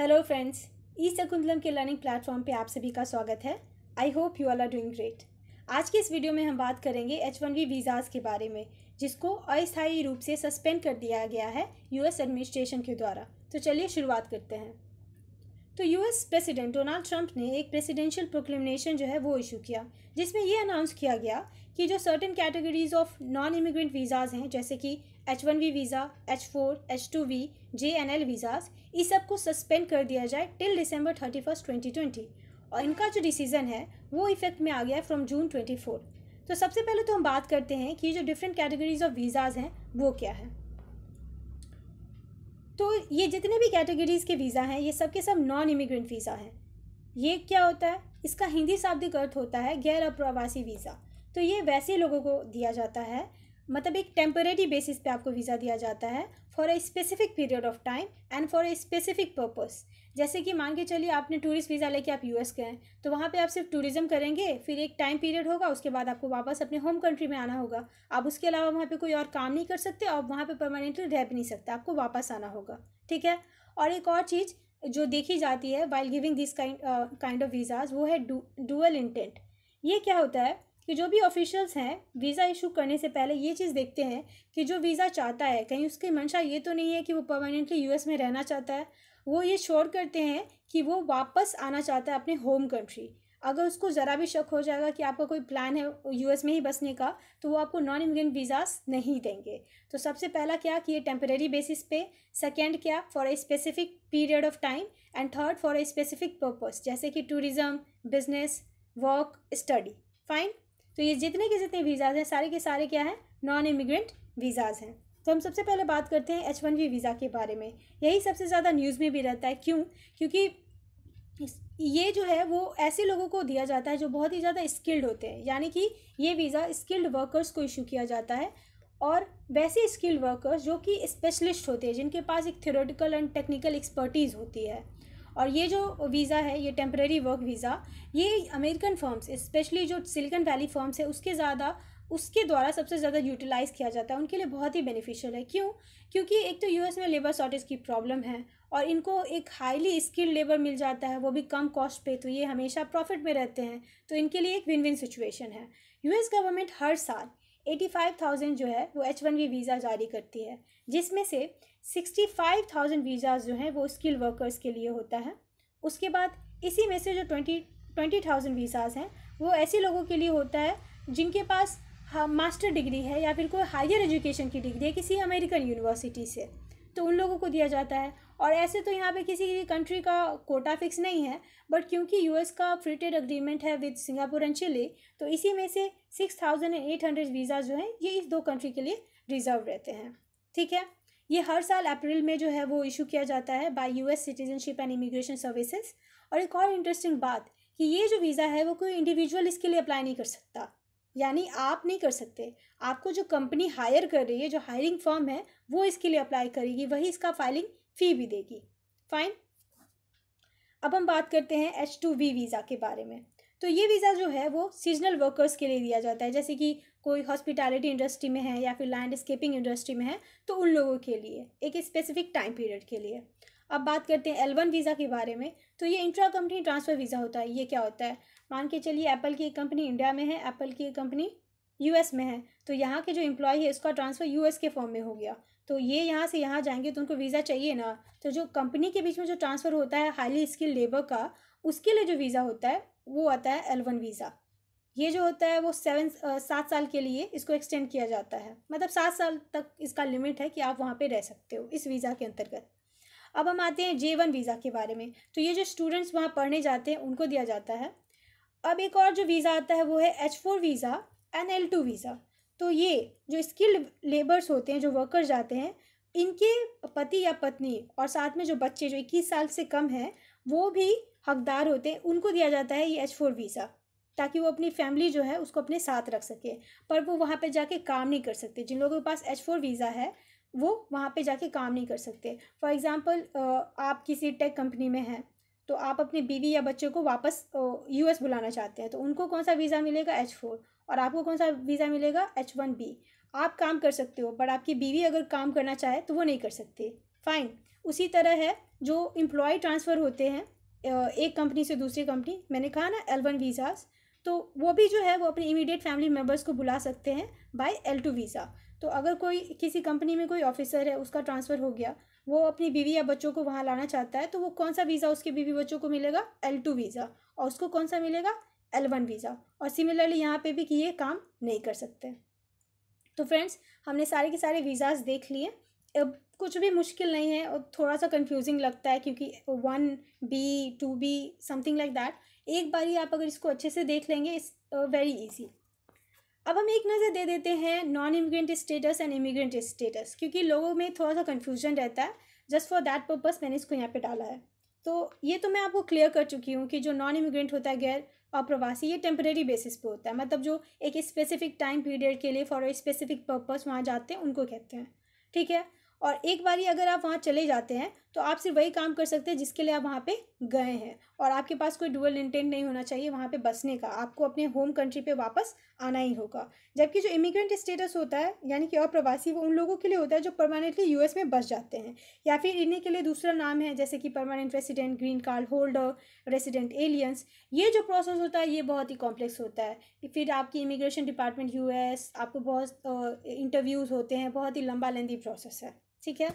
hello friends ई शकुंतलम के learning platform पे आप सभी का स्वागत है I hope you are are doing great आज के इस वीडियो में हम बात करेंगे एच वन वी वीज़ाज के बारे में जिसको अस्थायी रूप से सस्पेंड कर दिया गया है यूएस एडमिनिस्ट्रेशन के द्वारा तो चलिए शुरुआत करते हैं तो यूएस प्रेसिडेंट डोनाल्ड ट्रंप ने एक प्रेसिडेंशियल प्रोक्लेमिनेशन जो है वो इशू किया जिसमें ये अनाउंस किया गया कि जो certain categories of non immigrant visas हैं जैसे कि H one B visa H four H two B J and L visas इस सब को सस्पेंड कर दिया जाए till December thirty first twenty twenty और इनका जो डिसीज़न है वो इफेक्ट में आ गया है फ्रॉम जून ट्वेंटी फोर तो सबसे पहले तो हम बात करते हैं कि जो डिफरेंट कैटेगरीज ऑफ वीज़ाज़ हैं वो क्या है तो ये जितने भी कैटेगरीज़ के वीज़ा हैं ये सब के सब नॉन इमिग्रेंट वीज़ा हैं ये क्या होता है इसका हिंदी शाब्दिक अर्थ होता है गैर अप्रवासी वीज़ा तो ये वैसे लोगों को दिया जाता है मतलब एक टेम्परेरी बेसिस पे आपको वीज़ा दिया जाता है for a specific period of time and for a specific purpose जैसे कि मान के चलिए आपने टूरिस्ट वीज़ा लेके आप यूएस गए तो वहाँ पे आप सिर्फ टूरिज्म करेंगे फिर एक टाइम पीरियड होगा उसके बाद आपको वापस अपने होम कंट्री में आना होगा आप उसके अलावा वहाँ पर कोई और काम नहीं कर सकते और वहाँ पर परमानेंटली रह भी नहीं सकते आपको वापस आना होगा ठीक है और एक और चीज़ जो देखी जाती है while giving this kind of visas वो है डूअल इंटेंट ये क्या होता है कि जो भी ऑफिशियल्स हैं वीज़ा इशू करने से पहले ये चीज़ देखते हैं कि जो वीज़ा चाहता है कहीं उसकी मंशा ये तो नहीं है कि वो परमानेंटली यूएस में रहना चाहता है वो ये श्योर करते हैं कि वो वापस आना चाहता है अपने होम कंट्री अगर उसको ज़रा भी शक हो जाएगा कि आपका कोई प्लान है यू में ही बसने का तो वो आपको नॉन इमिग्रेंट वीज़ास नहीं देंगे तो सबसे पहला क्या कि ये टेम्परेरी बेसिस पे सेकेंड क्या for a specific period of time and third for a specific purpose जैसे कि tourism business work study fine तो ये जितने के जितने वीज़ाज हैं सारे के सारे क्या हैं नॉन इमिग्रेंट वीज़ाज हैं तो हम सबसे पहले बात करते हैं एच वन वी वीज़ा के बारे में यही सबसे ज़्यादा न्यूज़ में भी रहता है क्यों क्योंकि ये जो है वो ऐसे लोगों को दिया जाता है जो बहुत ही ज़्यादा स्किल्ड होते हैं यानी कि ये वीज़ा स्किल्ड वर्कर्स को इशू किया जाता है और वैसे स्किल्ड वर्कर्स जो कि स्पेशलिस्ट होते हैं जिनके पास एक थ्योरेटिकल एंड टेक्निकल एक्सपर्टीज़ होती है और ये जो वीज़ा है ये टेम्प्रेरी वर्क वीज़ा ये अमेरिकन फर्म्स स्पेशली जो सिलिकन वैली फर्म्स है उसके ज़्यादा उसके द्वारा सबसे ज़्यादा यूटिलाइज़ किया जाता है उनके लिए बहुत ही बेनिफिशियल है क्यों क्योंकि एक तो यूएस में लेबर शॉर्टेज की प्रॉब्लम है और इनको एक हाईली स्किल्ड लेबर मिल जाता है वो भी कम कॉस्ट पे तो ये हमेशा प्रॉफिट में रहते हैं तो इनके लिए एक विन विन सिचुएशन है यू गवर्नमेंट हर साल एटी फाइव थाउजेंड जो है वो एच वन वी वीज़ा जारी करती है जिसमें से सिक्सटी फाइव थाउजेंड वीज़ा जो हैं वो स्किल वर्कर्स के लिए होता है उसके बाद इसी में से जो ट्वेंटी ट्वेंटी थाउजेंड वीज़ाज हैं वो ऐसे लोगों के लिए होता है जिनके पास मास्टर डिग्री है या फिर कोई हायर एजुकेशन की डिग्री है किसी अमेरिकन यूनिवर्सिटी से तो उन लोगों को दिया जाता है और ऐसे तो यहाँ पे किसी भी कंट्री का कोटा फिक्स नहीं है बट क्योंकि यूएस का फ्री ट्रेड अग्रीमेंट है विद सिंगापुर एंड चिली तो इसी में से six thousand and eight hundred visa जो हैं ये इस दो कंट्री के लिए रिजर्व रहते हैं ठीक है ये हर साल अप्रैल में जो है वो इशू किया जाता है by US citizenship and immigration services और एक और इंटरेस्टिंग बात कि ये जो वीज़ा है वो कोई इंडिविजुअल इसके लिए अप्लाई नहीं कर सकता यानी आप नहीं कर सकते आपको जो कंपनी हायर कर रही है जो हायरिंग फॉर्म है वो इसके लिए अप्लाई करेगी वही इसका फाइलिंग फ़ी भी देगी फाइन अब हम बात करते हैं एच टू वी वीज़ा के बारे में तो ये वीज़ा जो है वो सीजनल वर्कर्स के लिए दिया जाता है जैसे कि कोई हॉस्पिटैलिटी इंडस्ट्री में है या फिर लैंडस्केपिंग इंडस्ट्री में है तो उन लोगों के लिए एक स्पेसिफिक टाइम पीरियड के लिए अब बात करते हैं एल वन वीज़ा के बारे में तो ये इंट्रा कंपनी ट्रांसफ़र वीज़ा होता है ये क्या होता है मान के चलिए एप्पल की एक कंपनी इंडिया में है एप्पल की एक कंपनी यूएस में है तो यहाँ के जो इम्प्लॉई है उसका ट्रांसफ़र यूएस के फॉर्म में हो गया तो ये यहाँ से यहाँ जाएंगे तो उनको वीज़ा चाहिए ना तो जो कंपनी के बीच में जो ट्रांसफ़र होता है हाईली स्किल्ड लेबर का उसके लिए जो वीज़ा होता है वो आता है एल वन वीज़ा ये जो होता है वो सेवन सात साल के लिए इसको एक्सटेंड किया जाता है मतलब सात साल तक इसका लिमिट है कि आप वहाँ पे रह सकते हो इस वीज़ा के अंतर्गत अब हम आते हैं जे वन वीज़ा के बारे में तो ये जो स्टूडेंट्स वहाँ पढ़ने जाते हैं उनको दिया जाता है अब एक और जो वीज़ा आता है वो है H four visa and L two visa तो ये जो स्किल्ड लेबर्स होते हैं जो वर्कर्स जाते हैं इनके पति या पत्नी और साथ में जो बच्चे जो इक्कीस साल से कम हैं वो भी हकदार होते हैं उनको दिया जाता है ये एच फोर वीज़ा ताकि वो अपनी फैमिली जो है उसको अपने साथ रख सके पर वो वहाँ पे जाके काम नहीं कर सकते जिन लोगों के पास एच फोर वीज़ा है वो वहाँ पे जाके काम नहीं कर सकते फॉर एग्ज़ाम्पल आप किसी टेक कंपनी में हैं तो आप अपनी बीवी या बच्चे को वापस यू बुलाना चाहते हैं तो उनको कौन सा वीज़ा मिलेगा एच फोर और आपको कौन सा वीज़ा मिलेगा एच वन बी आप काम कर सकते हो बट आपकी बीवी अगर काम करना चाहे तो वो नहीं कर सकती फ़ाइन उसी तरह है जो एम्प्लॉय ट्रांसफ़र होते हैं एक कंपनी से दूसरी कंपनी मैंने कहा ना एल वन वीज़ास तो वो भी जो है वो अपने इमीडिएट फैमिली मेम्बर्स को बुला सकते हैं बाय एल टू वीज़ा तो अगर कोई किसी कंपनी में कोई ऑफिसर है उसका ट्रांसफ़र हो गया वो अपनी बीवी या बच्चों को वहाँ लाना चाहता है तो वो कौन सा वीज़ा उसके बीवी बच्चों को मिलेगा एल टू वीज़ा और उसको कौन सा मिलेगा एल वन वीज़ा और सिमिलरली यहाँ पे भी कि ये काम नहीं कर सकते तो फ्रेंड्स हमने सारे के सारे वीज़ाज देख लिए अब कुछ भी मुश्किल नहीं है और थोड़ा सा कंफ्यूजिंग लगता है क्योंकि one B two B something like that एक बार ही आप अगर इसको अच्छे से देख लेंगे इस वेरी इजी अब हम एक नज़र दे देते हैं non immigrant status and immigrant status क्योंकि लोगों में थोड़ा सा कन्फ्यूजन रहता है जस्ट फॉर दैट पर्पज़ मैंने इसको यहाँ पे डाला है तो ये तो मैं आपको क्लियर कर चुकी हूँ कि जो नॉन इमिग्रेंट होता है गैर अप्रवासी ये टेम्प्रेरी बेसिस पे होता है मतलब जो एक स्पेसिफिक टाइम पीरियड के लिए फॉर अ स्पेसिफिक पर्पज़ वहाँ जाते हैं उनको कहते हैं ठीक है और एक बारी अगर आप वहाँ चले जाते हैं तो आप सिर्फ वही काम कर सकते हैं जिसके लिए आप वहाँ पे गए हैं और आपके पास कोई डुअल इंटेंट नहीं होना चाहिए वहाँ पे बसने का आपको अपने होम कंट्री पे वापस आना ही होगा जबकि जो इमिग्रेंट स्टेटस होता है यानी कि अप्रवासी वो उन लोगों के लिए होता है जो परमानेंटली यू में बस जाते हैं या फिर इन्हीं के लिए दूसरा नाम है जैसे कि permanent resident green card holder resident aliens ये जो प्रोसेस होता है ये बहुत ही कॉम्प्लेक्स होता है फिर आपकी इमिग्रेशन डिपार्टमेंट यू आपको बहुत इंटरव्यूज़ होते हैं बहुत ही लंबा लेंदी प्रोसेस है ठीक है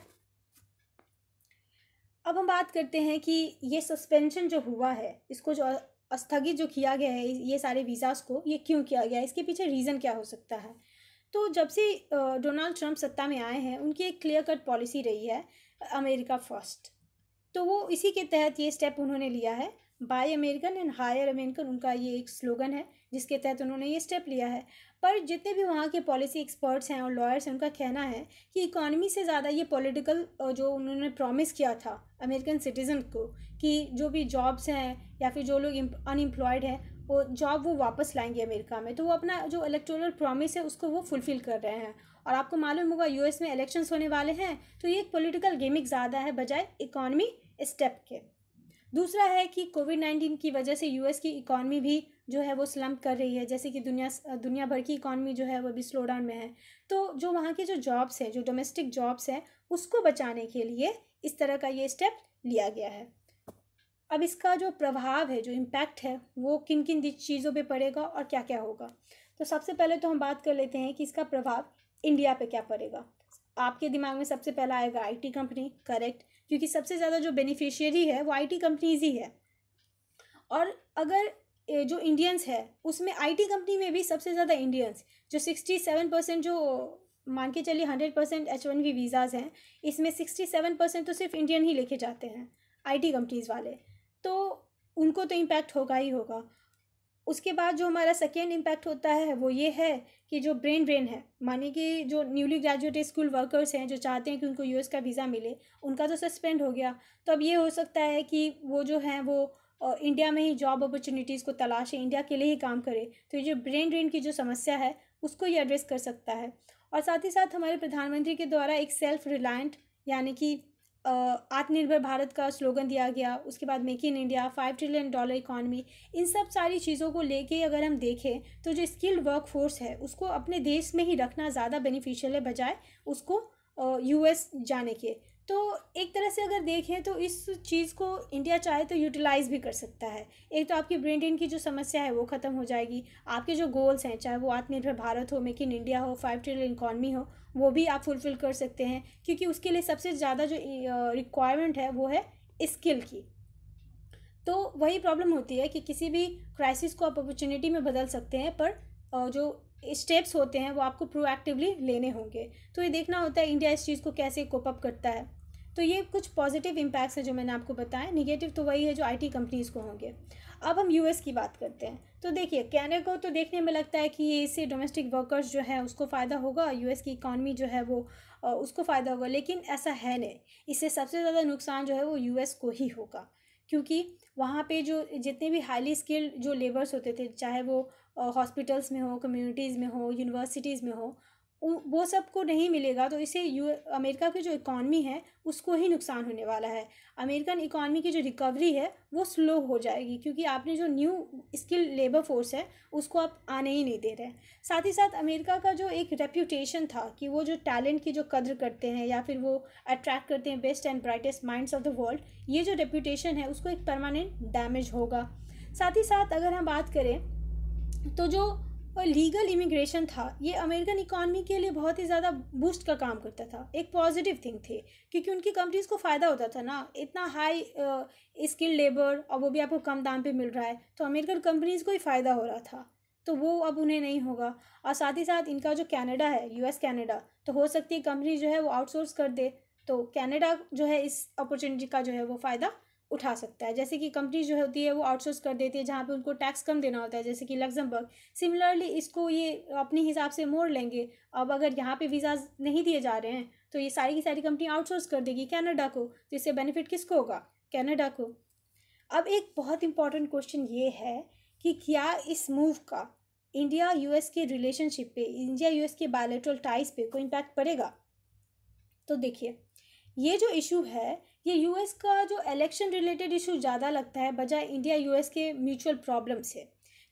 अब हम बात करते हैं कि ये सस्पेंशन जो हुआ है इसको जो स्थगित जो किया गया है ये सारे वीज़ास को ये क्यों किया गया है इसके पीछे रीज़न क्या हो सकता है तो जब से डोनाल्ड ट्रंप सत्ता में आए हैं उनकी एक क्लियर कट पॉलिसी रही है अमेरिका फर्स्ट तो वो इसी के तहत ये स्टेप उन्होंने लिया है buy American and hire American उनका ये एक स्लोगन है जिसके तहत उन्होंने ये स्टेप लिया है पर जितने भी वहाँ के पॉलिसी एक्सपर्ट्स हैं और लॉयर्स हैं उनका कहना है कि इकोनॉमी से ज़्यादा ये पॉलिटिकल जो उन्होंने प्रॉमिस किया था अमेरिकन सिटीज़न को कि जो भी जॉब्स हैं या फिर जो लोग अनएम्प्लॉयड हैं वो जॉब वो वापस लाएंगे अमेरिका में तो वो अपना जो इलेक्टोरल प्रॉमिस है उसको वो फुलफ़िल कर रहे हैं और आपको मालूम होगा यूएस में इलेक्शंस होने वाले हैं तो ये एक पॉलिटिकल गेमिंग ज़्यादा है बजाय इकॉनमी स्टेप के दूसरा है कि कोविड नाइन्टीन की वजह से यूएस की इकॉनमी भी जो है वो स्लम्प कर रही है जैसे कि दुनिया दुनिया भर की इकॉनमी जो है वो अभी स्लो डाउन में है तो जो वहाँ के जो जॉब्स है जो डोमेस्टिक जॉब्स हैं उसको बचाने के लिए इस तरह का ये स्टेप लिया गया है अब इसका जो प्रभाव है जो इम्पैक्ट है वो किन किन चीज़ों पे पड़ेगा और क्या क्या होगा तो सबसे पहले तो हम बात कर लेते हैं कि इसका प्रभाव इंडिया पे क्या पड़ेगा आपके दिमाग में सबसे पहला आएगा आईटी कंपनी करेक्ट क्योंकि सबसे ज़्यादा जो बेनिफिशियरी है वो आईटी कंपनीज ही है और अगर जो इंडियंस है उसमें आईटी कंपनी में भी सबसे ज़्यादा इंडियंस जो सिक्सटी सेवन परसेंट जो मान के चलिए hundred percent H one B visas हैं इसमें सिक्सटी सेवन परसेंट तो सिर्फ इंडियन ही लेके जाते हैं आईटी कंपनीज़ वाले तो उनको तो इम्पैक्ट होगा ही होगा उसके बाद जो हमारा सेकेंड इम्पैक्ट होता है वो ये है कि जो ब्रेन ड्रेन है माने कि जो न्यूली ग्रेजुएटेड स्कूल वर्कर्स हैं जो चाहते हैं कि उनको यूएस का वीज़ा मिले उनका तो सस्पेंड हो गया तो अब ये हो सकता है कि वो जो हैं वो इंडिया में ही जॉब अपॉर्चुनिटीज़ को तलाशें इंडिया के लिए ही काम करें तो ये जो ब्रेन ड्रेन की जो समस्या है उसको ये एड्रेस कर सकता है और साथ ही साथ हमारे प्रधानमंत्री के द्वारा एक सेल्फ रिलायंट यानी कि आत्मनिर्भर भारत का स्लोगन दिया गया उसके बाद make in India five trillion dollar economy इन सब सारी चीज़ों को लेके अगर हम देखें तो जो स्किल्ड वर्क फोर्स है उसको अपने देश में ही रखना ज़्यादा बेनिफिशियल है बजाय उसको यूएस जाने के तो एक तरह से अगर देखें तो इस चीज़ को इंडिया चाहे तो यूटिलाइज़ भी कर सकता है एक तो आपकी ब्रेन ड्रेन की जो समस्या है वो ख़त्म हो जाएगी आपके जो गोल्स हैं चाहे वो आत्मनिर्भर भारत हो मेक इन इंडिया हो फाइव ट्रिलियन इकॉनमी हो वो भी आप फुलफ़िल कर सकते हैं क्योंकि उसके लिए सबसे ज़्यादा जो रिक्वायरमेंट है वो है स्किल की तो वही प्रॉब्लम होती है कि किसी भी क्राइसिस को आप अपॉर्चुनिटी में बदल सकते हैं पर जो स्टेप्स होते हैं वो आपको प्रोएक्टिवली लेने होंगे तो ये देखना होता है इंडिया इस चीज़ को कैसे कोपअप करता है तो ये कुछ पॉजिटिव इम्पैक्ट्स हैं जो मैंने आपको बताया निगेटिव तो वही है जो आईटी कंपनीज़ को होंगे अब हम यूएस की बात करते हैं तो देखिए कैनेडा को तो देखने में लगता है कि ये इससे डोमेस्टिक वर्कर्स जो है उसको फ़ायदा होगा यूएस की इकॉनमी जो है वो उसको फ़ायदा होगा लेकिन ऐसा है नहीं इससे सबसे ज़्यादा नुकसान जो है वो यू को ही होगा क्योंकि वहाँ पे जो जितने भी हाईली स्किल्ड जो लेबर्स होते थे चाहे वो हॉस्पिटल्स में हो कम्युनिटीज़ में हो यूनिवर्सिटीज़ में हो वो सबको नहीं मिलेगा तो इसे यू अमेरिका की जो इकॉनमी है उसको ही नुकसान होने वाला है अमेरिकन इकॉनमी की जो रिकवरी है वो स्लो हो जाएगी क्योंकि आपने जो न्यू स्किल लेबर फोर्स है उसको आप आने ही नहीं दे रहे साथ ही साथ अमेरिका का जो एक रेप्यूटेशन था कि वो जो टैलेंट की जो कद्र करते हैं या फिर वो अट्रैक्ट करते हैं best and brightest minds of the world ये जो रेप्यूटेशन है उसको एक परमानेंट डैमेज होगा साथ ही साथ अगर हम बात करें तो जो और लीगल इमिग्रेशन था ये अमेरिकन इकॉनमी के लिए बहुत ही ज़्यादा बूस्ट का काम करता था एक पॉजिटिव थिंग थे क्योंकि उनकी कंपनीज़ को फ़ायदा होता था ना इतना हाई स्किल लेबर और वो भी आपको कम दाम पे मिल रहा है तो अमेरिकन कंपनीज़ को ही फ़ायदा हो रहा था तो वो अब उन्हें नहीं होगा और साथ ही साथ इनका जो कैनेडा है यू एस तो हो सकती है कंपनी जो है वो आउटसोर्स कर दे तो कैनेडा जो है इस अपॉर्चुनिटी का जो है वो फ़ायदा उठा सकता है जैसे कि कंपनी जो होती है वो आउटसोर्स कर देती है जहाँ पे उनको टैक्स कम देना होता है जैसे कि लग्जमबर्ग सिमिलरली इसको ये अपने हिसाब से मोड़ लेंगे अब अगर यहाँ पे वीज़ा नहीं दिए जा रहे हैं तो ये सारी की सारी कंपनी आउटसोर्स कर देगी कैनेडा को तो इससे बेनिफिट किसको होगा कैनेडा को अब एक बहुत इंपॉर्टेंट क्वेश्चन ये है कि क्या इस मूव का इंडिया यूएस के रिलेशनशिप पे इंडिया यूएस के बायोलेट्रल टाइज पे कोई इम्पैक्ट पड़ेगा तो देखिए ये जो इशू है ये यूएस का जो इलेक्शन रिलेटेड इशू ज़्यादा लगता है बजाय इंडिया यूएस के म्यूचुअल प्रॉब्लम से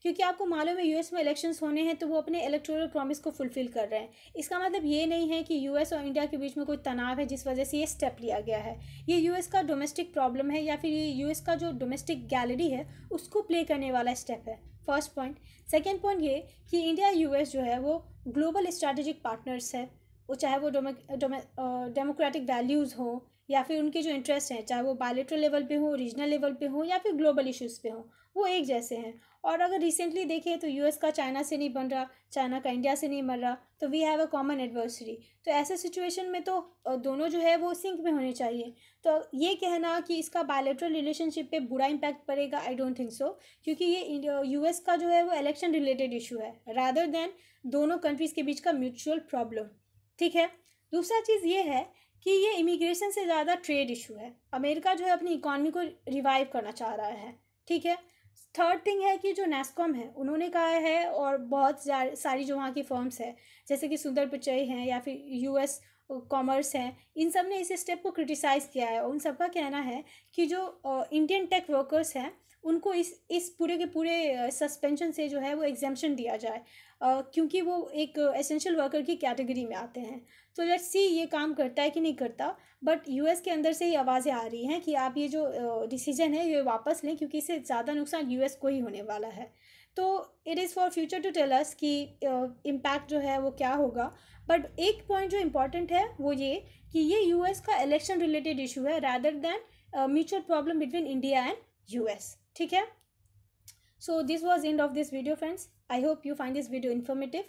क्योंकि आपको मालूम है यूएस में इलेक्शंस होने हैं तो वो अपने इलेक्टोरल प्रॉमिस को फुलफ़िल कर रहे हैं इसका मतलब ये नहीं है कि यूएस और इंडिया के बीच में कोई तनाव है जिस वजह से ये स्टेप लिया गया है ये यूएस का डोमेस्टिक प्रॉब्लम है या फिर ये यूएस का जो डोमेस्टिक गैलरी है उसको प्ले करने वाला स्टेप है फर्स्ट पॉइंट सेकेंड पॉइंट ये कि इंडिया यूएस जो है वो ग्लोबल स्ट्रेटेजिक पार्टनर्स है वो चाहे वो डेमोक्रेटिक वैल्यूज़ हों या फिर उनके जो इंटरेस्ट हैं चाहे वो बायोलिट्रल लेवल पे हो रीजनल लेवल पे हो या फिर ग्लोबल इश्यूज़ पे हो वो एक जैसे हैं और अगर रिसेंटली देखें तो यूएस का चाइना से नहीं बन रहा चाइना का इंडिया से नहीं बन रहा तो we have a common adversary तो ऐसे सिचुएशन में तो दोनों जो है वो सिंक में होने चाहिए तो ये कहना कि इसका बायोलिट्रल रिलेशनशिप पर बुरा इम्पैक्ट पड़ेगा आई डोंट थिंक सो क्योंकि ये यू का जो है वो इलेक्शन रिलेटेड इशू है रादर देन दोनों कंट्रीज़ के बीच का म्यूचुअल प्रॉब्लम ठीक है दूसरा चीज़ ये है कि ये इमिग्रेशन से ज़्यादा ट्रेड इशू है अमेरिका जो है अपनी इकॉनमी को रिवाइव करना चाह रहा है ठीक है थर्ड थिंग है कि जो नेस्कॉम है उन्होंने कहा है और बहुत सारी जो वहाँ की फर्म्स है जैसे कि सुंदर पिचई हैं या फिर यूएस कॉमर्स हैं इन सब ने इस स्टेप को क्रिटिसाइज़ किया है उन सब का कहना है कि जो इंडियन टेक वर्कर्स हैं उनको इस इस पूरे के पूरे सस्पेंशन से जो है वो एग्जामेशन दिया जाए क्योंकि वो एक एसेंशियल वर्कर की कैटेगरी में आते हैं तो लेट्स सी ये काम करता है कि नहीं करता बट यूएस के अंदर से ही आवाज़ें आ रही हैं कि आप ये जो डिसीजन है ये वापस लें क्योंकि इससे ज़्यादा नुकसान यूएस को ही होने वाला है तो it is for future to tell us कि इम्पैक्ट जो है वो क्या होगा बट एक पॉइंट जो इम्पॉर्टेंट है वो ये कि ये यूएस का इलेक्शन रिलेटेड इशू है rather than mutual problem between India and US ठीक है so this was end of this video friends I hope you find this video informative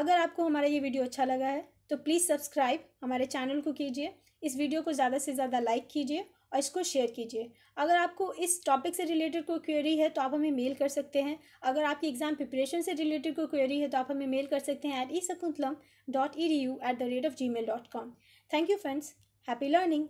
अगर आपको हमारा ये वीडियो अच्छा लगा है तो प्लीज़ सब्सक्राइब हमारे चैनल को कीजिए इस वीडियो को ज़्यादा से ज़्यादा लाइक कीजिए और इसको शेयर कीजिए अगर आपको इस टॉपिक से रिलेटेड कोई क्वेरी है तो आप हमें मेल कर सकते हैं अगर आपकी एग्ज़ाम प्रिपरेशन से रिलेटेड कोई क्वेरी है तो आप हमें मेल कर सकते हैं at E Sakuntalam dot E D U at the rate of Gmail dot com thank you friends happy learning